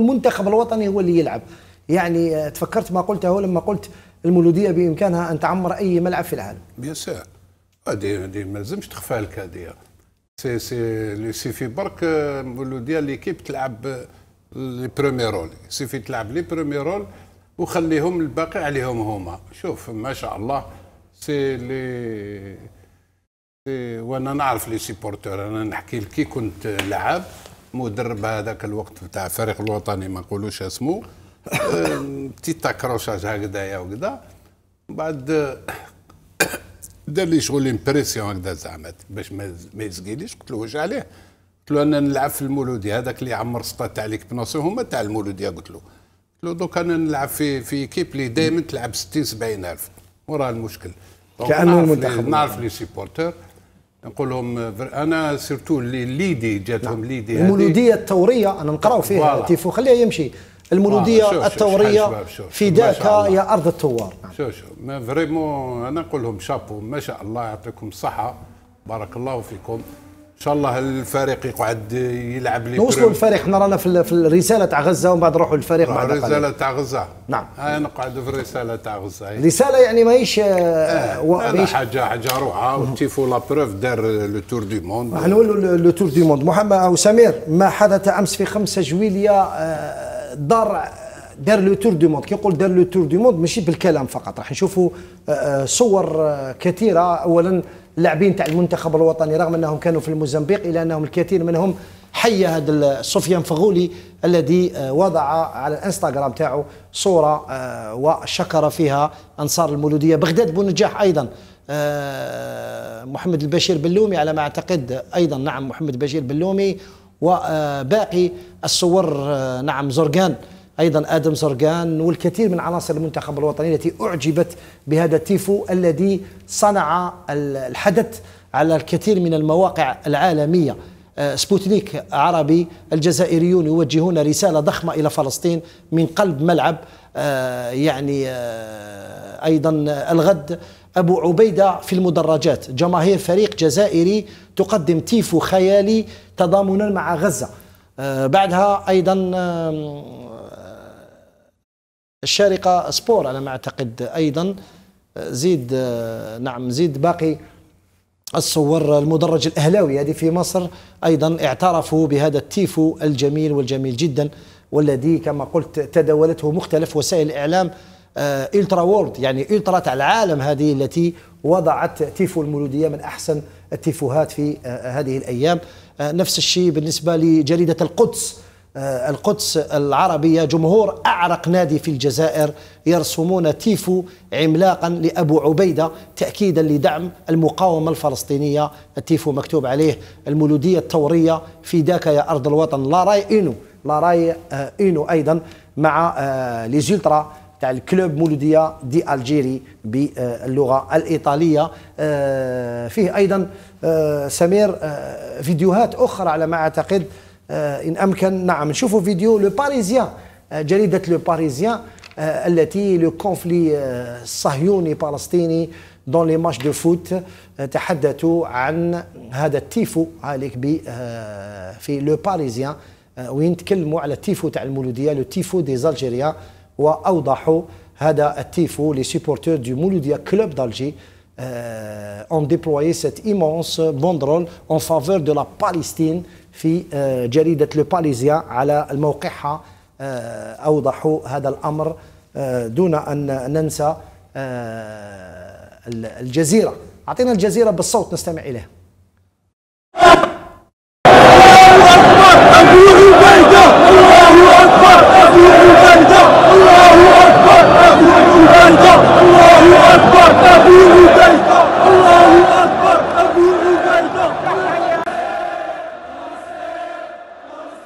المنتخب الوطني هو اللي يلعب يعني آه، تفكرت ما قلته لما قلت المولوديه بامكانها ان تعمر اي ملعب في العالم بيان سور هذه هذه ما لازمش تخفى لك هذه سي سي في برك المولوديه آه، ليكيب تلعب آه، لي بروميير رول سي في تلعب لي بروميير رول وخليهم الباقي عليهم هما شوف ما شاء الله سي لي وانا نعرف لي سيبورتور انا نحكي كي كنت لعب مدرب هذاك الوقت تاع الفريق الوطني ما نقولوش اسمه تي تاكروشاج هكذايا وكذا بعد دار لي شغل امبرسيون هكذا زعما باش ما يزقيليش قلت له واش عليه قلت له انا نلعب في المولوديه هذاك اللي عمر سطا تاع ليكيب ناسيون هما تاع المولوديه قلت له قلت له دوك انا نلعب في في كيب اللي دائما تلعب 60 70 الف وراه المشكل كانه المنتخب نعرف لي سيبورتور نقول لهم انا سيرتو ليدي جاتهم نعم. ليدي المولوديه الثوريه انا نقراو فيها تيفو خليها يمشي المولوديه الثوريه في ذاك يا ارض الثوار نعم. شو شو ما فريمون انا نقول لهم شابو ما شاء الله يعطيكم الصحه بارك الله فيكم شاء الله الفريق يقعد يلعب لي نوصلوا للفريق احنا رانا في, الرساله تاع غزه ومن بعد نروحوا للفريق بعد الرساله تاع غزه نعم هاي آه، نقعد في الرساله تاع غزه إيه. رساله يعني ماهيش آه, آه، و... حاجه حاجه روعه وتيفو لا بروف دار لو تور دو موند راح نولوا لو تور دو موند محمد او سمير ما حدث امس في 5 جويليه آه، دار دار لو تور دو موند كيقول دار لو تور دو موند ماشي بالكلام فقط راح نشوفوا صور كثيره اولا اللاعبين تاع المنتخب الوطني رغم انهم كانوا في الموزمبيق الا انهم الكثير منهم حي هذا سفيان فغولي الذي آه، وضع على الانستغرام تاعو صوره آه، وشكر فيها انصار المولوديه بغداد بونجاح ايضا آه، محمد البشير بلومي على ما اعتقد ايضا نعم محمد بشير بلومي وباقي الصور نعم زرقان ايضا ادم زرقان والكثير من عناصر المنتخب الوطني التي اعجبت بهذا التيفو الذي صنع الحدث على الكثير من المواقع العالميه آه، سبوتنيك عربي الجزائريون يوجهون رساله ضخمه الى فلسطين من قلب ملعب آه، يعني آه، ايضا الغد ابو عبيده في المدرجات جماهير فريق جزائري تقدم تيفو خيالي تضامنا مع غزه بعدها ايضا الشارقة سبور على ما أعتقد أيضا زيد نعم زيد باقي الصور المدرج الأهلاوي هذه في مصر أيضا اعترفوا بهذا التيفو الجميل والجميل جدا والذي كما قلت تداولته مختلف وسائل الإعلام الترا آه، وورد يعني الترا تاع العالم هذه التي وضعت تيفو المولوديه من احسن التيفوهات في آه، هذه الايام آه، نفس الشيء بالنسبه لجريده القدس آه، القدس العربية جمهور أعرق نادي في الجزائر يرسمون تيفو عملاقا لأبو عبيدة تأكيدا لدعم المقاومة الفلسطينية التيفو مكتوب عليه المولودية الثورية في ذاك يا أرض الوطن لا راي إينو لا راي إينو آه، أيضا مع ليزولترا آه، تاع الكلوب مولودية دي ألجيري باللغة الإيطالية فيه أيضا سمير فيديوهات أخرى على ما أعتقد آه، ان امكن نعم نشوفوا فيديو لو باريزيان آه، جريده لو باريزيان آه، التي لو كونفلي الصهيوني فلسطيني دون لي ماتش دو فوت تحدثوا عن هذا التيفو عليك ب في لو باريزيان وين تكلموا على التيفو تاع المولوديه لو تيفو دي زالجيريا واوضحوا هذا التيفو لي سيبورتور دو مولوديه كلوب دالجي ont déployé cette immense banderole en faveur de la Palestine في آه، جريدة لوباليزيا على موقعها آه، أوضحوا هذا الأمر آه، دون أن ننسى الجزيرة أعطينا الجزيرة بالصوت نستمع إليه الله أكبر أبو عبيدة الله أكبر أبو عبيدة الله أكبر أبو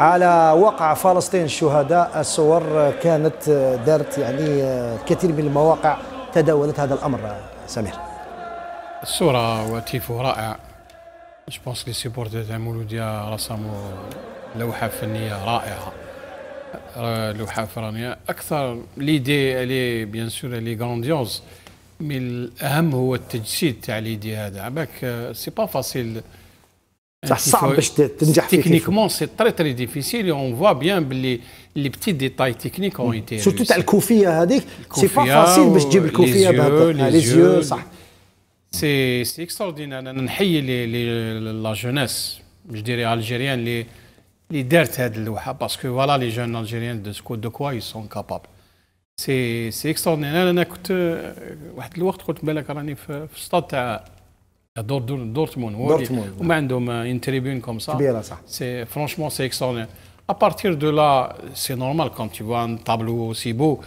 على وقع فلسطين الشهداء الصور كانت دارت يعني كثير من المواقع تداولت هذا الامر سمير الصوره وتيفو رائع جو بونس لي سيبورتر تاع مولوديا رسموا لوحه فنيه رائعه euh, لوحه فرانيه اكثر ليدي الي بيان سور لي غرانديوز مي الاهم هو التجسيد تاع ليدي هذا عباك سي با فاسيل بصح صعب باش تنجح فيه تكنيكمون سي تري تري ديفيسيل اون فوا بيان باللي لي بتي ديتاي تكنيك اون ايتي سورتو تاع الكوفيه هذيك سي با فاسيل باش تجيب الكوفيه لي زيو صح سي سي اكستراوردينير انا نحيي لي لي لا جونيس جو ديري الجيريان اللي لي دارت هذه اللوحه باسكو فوالا لي جون الجيريان دو سكو دو كوا يسون كابابل سي سي اكستراوردينير انا كنت واحد الوقت قلت بالك راني في ستاد تاع دور دور دورتموند دورتموند هما عندهم اون تريبون كوم سا كبيره صح سي فرونشمون سي اكسترونير ا بارتير دو لا سي نورمال كون تو ان تابلو سي بو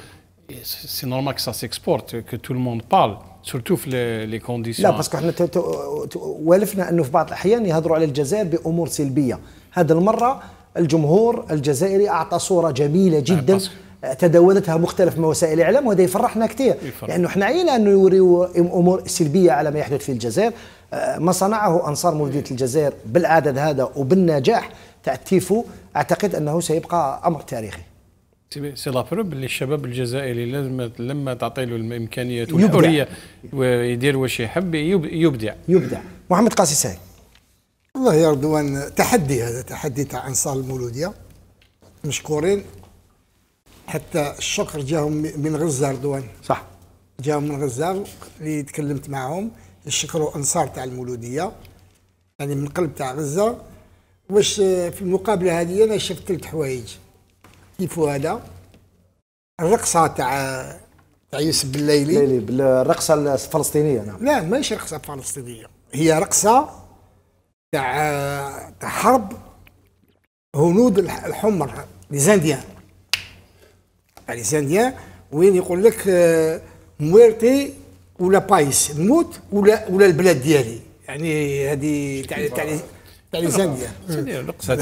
سي نورمال كو سا سيكسبورت كو تو الموند بال سورتو في لي كونديسيون لا باسكو حنا والفنا انه في بعض الاحيان يهضروا على الجزائر بامور سلبيه هذه المره الجمهور الجزائري اعطى صوره جميله آه، جدا تداولتها مختلف وسائل الاعلام وهذا يفرحنا كثير لانه احنا عينا انه يوريو امور سلبيه على ما يحدث في الجزائر ما صنعه انصار مولوديه إيه. الجزائر بالعدد هذا وبالنجاح تاع التيفو اعتقد انه سيبقى امر تاريخي سي لابروب اللي الشباب الجزائري لازم لما تعطي له الامكانيات والحريه ويدير واش يحب يبدع يبدع محمد قاسي ساي والله يا رضوان تحدي هذا تحدي تاع انصار المولوديه مشكورين حتى الشكر جاهم من غزه رضوان صح جاهم من غزه اللي تكلمت معهم يشكروا انصار تاع المولوديه يعني من قلب تاع غزه واش في المقابله هذه انا شفت ثلاث حوايج كيف هذا الرقصه تاع تاع يوسف بالليلي بالليلي بالرقصه الفلسطينيه نعم لا ماشي رقصه فلسطينيه هي رقصه تاع تاع حرب هنود الحمر ليزانديان لي ليزانديان يعني وين يقول لك آه، مويرتي ولا بايس نموت ولا ولا البلاد ديالي يعني هذه تاع تاع تاع لي زانديا القصه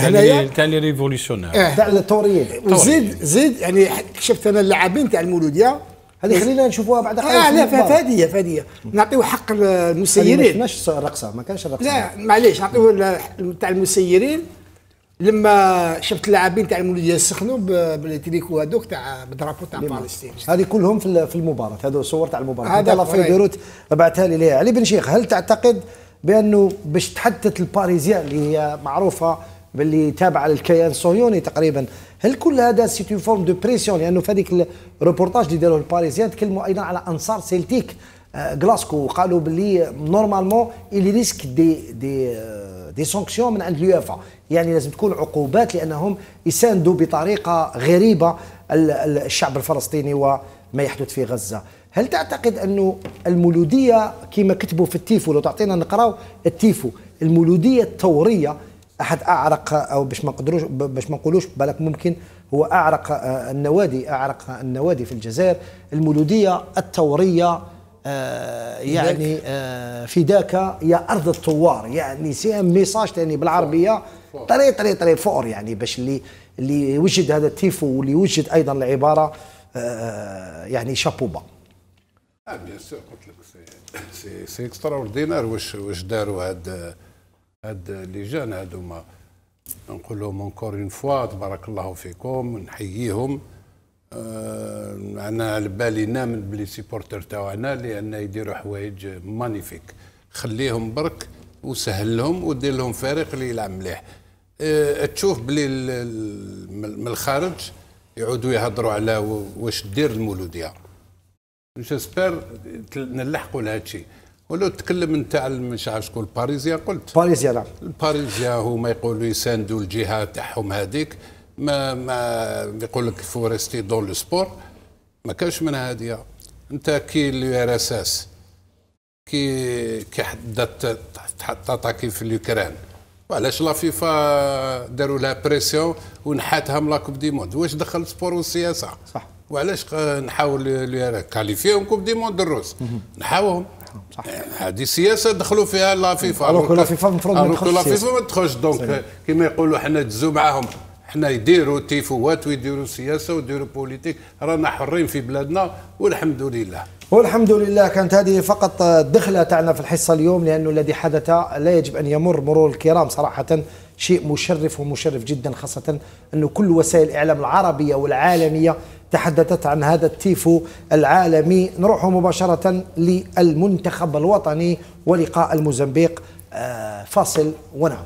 تاع لي ريفوليسيونير تاع الثوريين وزيد زيد يعني شفت انا اللاعبين تاع المولوديه هذه خلينا نشوفوها بعد حاجه اه لا فاديه فاديه نعطيو حق المسيرين ما كانش رقصه ما كانش رقصه لا معليش نعطيو تاع المسيرين لما شفت اللاعبين تاع المولوديه يسخنوا بالتريكو هذوك تاع بالدرابو تاع فلسطين هذه كلهم في المباراه هذو صور تاع المباراه هذا في بيروت بعثها لي ليه علي بن شيخ هل تعتقد بانه باش تحدث الباريزيان اللي هي معروفه باللي تابعه للكيان الصهيوني تقريبا هل كل هذا سيت فورم دو بريسيون لانه يعني في هذيك الروبورتاج اللي داروه الباريزيان تكلموا ايضا على انصار سيلتيك غلاسكو وقالوا باللي نورمالمون il دي دي des euh، دي سانكسيون من عند اليوفا يعني لازم تكون عقوبات لانهم يساندوا بطريقه غريبه الشعب الفلسطيني وما يحدث في غزه هل تعتقد انه المولوديه كما كتبوا في التيفو لو تعطينا نقراو التيفو المولوديه الثوريه احد اعرق او باش ما نقدروش باش ما نقولوش بالك ممكن هو اعرق آه، النوادي اعرق النوادي في الجزائر المولوديه الثوريه آه، يعني آه، في فداك يا ارض الثوار يعني سي ان ميساج ثاني بالعربيه طري طري طري فور يعني باش اللي اللي وجد هذا التيفو واللي وجد ايضا العباره آه، يعني شابوبا اه بيان سور قلت لك سي سي اوردينار واش واش داروا هاد هاد لي جان هادوما نقول لهم اونكور اون فوا تبارك الله فيكم نحييهم آه انا على بالي نامن بلي سيبورتر تاعنا لان يديروا حوايج مانيفيك خليهم برك وسهل لهم ودير لهم فريق اللي يلعب مليح أه تشوف بلي من الخارج يعودوا يهضروا على واش دير المولوديه جيسبر نلحقوا لهذا الشيء ولو تكلم انت على مش عارف شكون الباريزيان قلت باريزيان نعم الباريزيان هما يقولوا يساندوا الجهه تاعهم هذيك ما ما يقول لك فورستي دون لو سبور ما كانش من هاديه انت كي لو ار اس اس كي كي حددت تاتاكي في اليوكران وعلاش لا فيفا داروا لها بريسيون ونحاتها من لاكوب دي موند واش دخل السبور والسياسه صح وعلاش نحاول كاليفيهم كوب دي موند الروس نحاوهم صح هذه سياسه دخلوا فيها لا فيفا لا فيفا المفروض ما تدخلش لا فيفا ما تدخلش دونك كما يقولوا حنا تزو معاهم حنا يديروا تيفوات ويديروا سياسه ويديروا بوليتيك رانا حرين في بلادنا والحمد لله والحمد لله كانت هذه فقط الدخلة تاعنا في الحصة اليوم لأنه الذي حدث لا يجب أن يمر مرور الكرام صراحة شيء مشرف ومشرف جدا خاصة أنه كل وسائل الإعلام العربية والعالمية تحدثت عن هذا التيفو العالمي نروح مباشرة للمنتخب الوطني ولقاء الموزمبيق آه، فاصل ونعود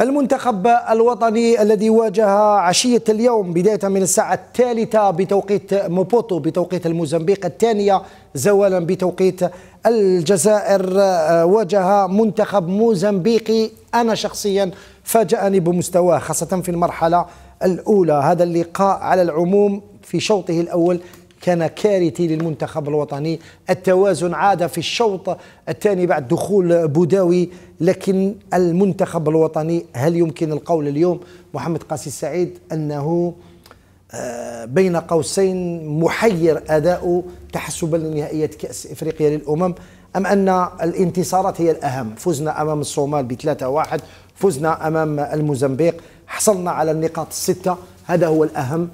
المنتخب الوطني الذي واجه عشية اليوم بداية من الساعة الثالثة بتوقيت موبوتو بتوقيت الموزمبيق الثانية زوالا بتوقيت الجزائر آه، واجه منتخب موزمبيقي أنا شخصيا فاجأني بمستواه خاصة في المرحلة الأولى هذا اللقاء على العموم في شوطه الأول كان كارثي للمنتخب الوطني التوازن عاد في الشوط الثاني بعد دخول بوداوي لكن المنتخب الوطني هل يمكن القول اليوم محمد قاسي السعيد أنه آه، بين قوسين محير أداؤه تحسبا لنهائية كأس إفريقيا للأمم أم أن الانتصارات هي الأهم فزنا أمام الصومال بثلاثة واحد فزنا أمام الموزمبيق حصلنا على النقاط الستة هذا هو الأهم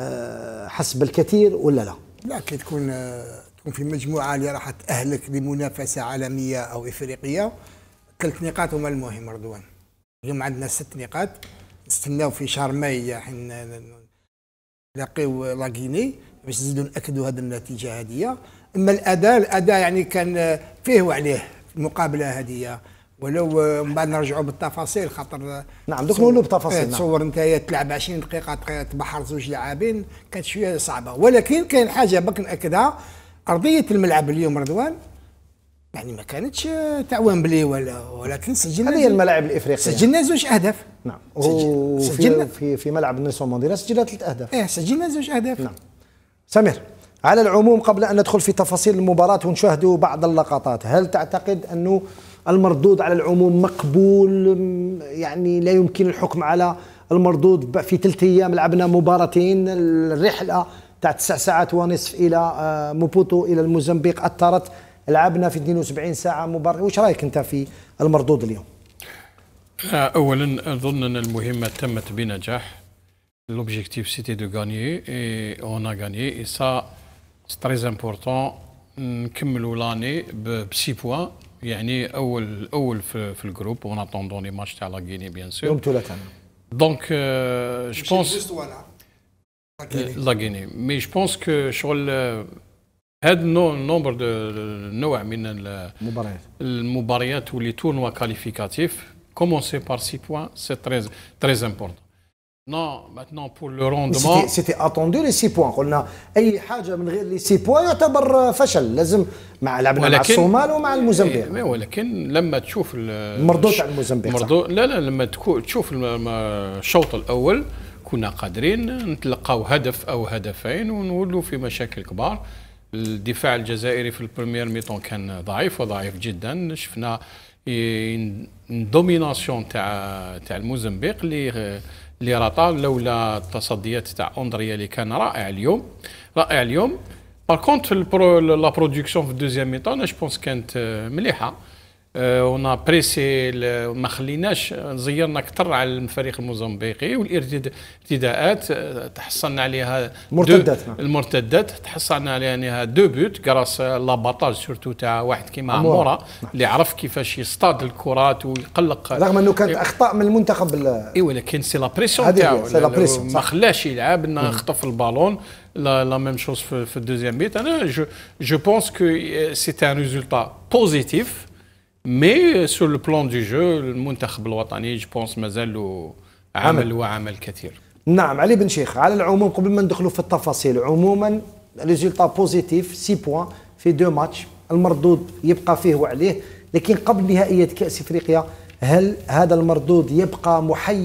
آه، حسب الكثير ولا لا؟ لا كي تكون آه، تكون في مجموعه اللي راح تاهلك لمنافسه عالميه او افريقيه ثلاث نقاط هما المهم رضوان اليوم عندنا ست نقاط نستناو في شهر ماي حين نلاقيو لاغيني باش نزيدو ناكدوا هذه النتيجه هذه اما الاداء الاداء يعني كان آه، فيه وعليه المقابله هذه ولو من بعد نرجعوا بالتفاصيل خاطر نعم دوك نولوا بالتفاصيل ايه، نعم. تصور انت تلعب 20 دقيقه تبحر زوج لاعبين كانت شويه صعبه ولكن كاين حاجه باك ناكدها ارضيه الملعب اليوم رضوان يعني ما كانتش تاع بلي ولا ولكن سجلنا هذه الملاعب الافريقيه سجلنا زوج اهداف نعم سجلنا في في ملعب نيسون مونديرا سجلنا ثلاث اهداف ايه سجلنا زوج اهداف نعم سمير على العموم قبل ان ندخل في تفاصيل المباراه ونشاهدوا بعض اللقطات هل تعتقد انه المردود على العموم مقبول يعني لا يمكن الحكم على المردود في ثلاث ايام لعبنا مباراتين الرحله تاع تسع ساعات ونصف الى آه، موبوتو الى الموزمبيق اثرت لعبنا في 72 ساعه مباراه وش رايك انت في المردود اليوم؟ آه، اولا اظن ان المهمه تمت بنجاح لوبجيكتيف سيتي دو غاني اي اون ا غاني et تري c'est نكملوا لاني ب 6 بوان يعني اول اول في, في الجروب اون اتوندون لي ماتش تاع لا غيني بيان سور يوم ثلاثاء دونك جو بونس لا غيني مي جو بونس كو شغل euh، نو نومبر دو نوع من المباريات المباريات ولي تورنوا كاليفيكاتيف كومونسي بار سي بوان سي تري تري امبورتون Non, maintenant pour le rendement c'était اتوندو لي سي بوان قلنا اي حاجه من غير لي سي بوان يعتبر فشل لازم مع لعبنا مع الصومال ومع الموزمبيق إيه ولكن لما تشوف المردود تاع الموزمبيق مردود لا لا لما تشوف الشوط الاول كنا قادرين نتلقاو هدف او هدفين ونولوا في مشاكل كبار الدفاع الجزائري في البريمير ميتون كان ضعيف وضعيف جدا شفنا دوميناسيون تاع تاع الموزمبيق اللي اللي راه طال لولا التصديات تاع اوندريا اللي كان رائع اليوم رائع اليوم باركونت لا برودكسيون في الدوزيام ميطون جو بونس كانت مليحه اون آه، بريسي ما خليناش زيرنا اكثر على الفريق الموزمبيقي والارتداءات آه، تحصلنا عليها المرتدات المرتدات تحصلنا عليها يعني دو بوت كراس آه، لاباطاج سورتو تاع واحد كيما مورا نعم. اللي عرف كيفاش يصطاد الكرات ويقلق رغم انه كانت اخطاء من المنتخب اي ولكن سي لا بريسيون تاعو ما خلاش يلعب انه خطف البالون لا لا ميم شوز في الدوزيام بيت انا جو بونس كو سيتي ان ريزولتا بوزيتيف مي سور لو بلون دو جو المنتخب الوطني جو بونس مازال له عمل وعمل كثير نعم علي بن شيخ على العموم قبل ما ندخلوا في التفاصيل عموما ريزولتا بوزيتيف 6 بوان في دو ماتش المردود يبقى فيه وعليه لكن قبل نهائية كأس افريقيا هل هذا المردود يبقى محير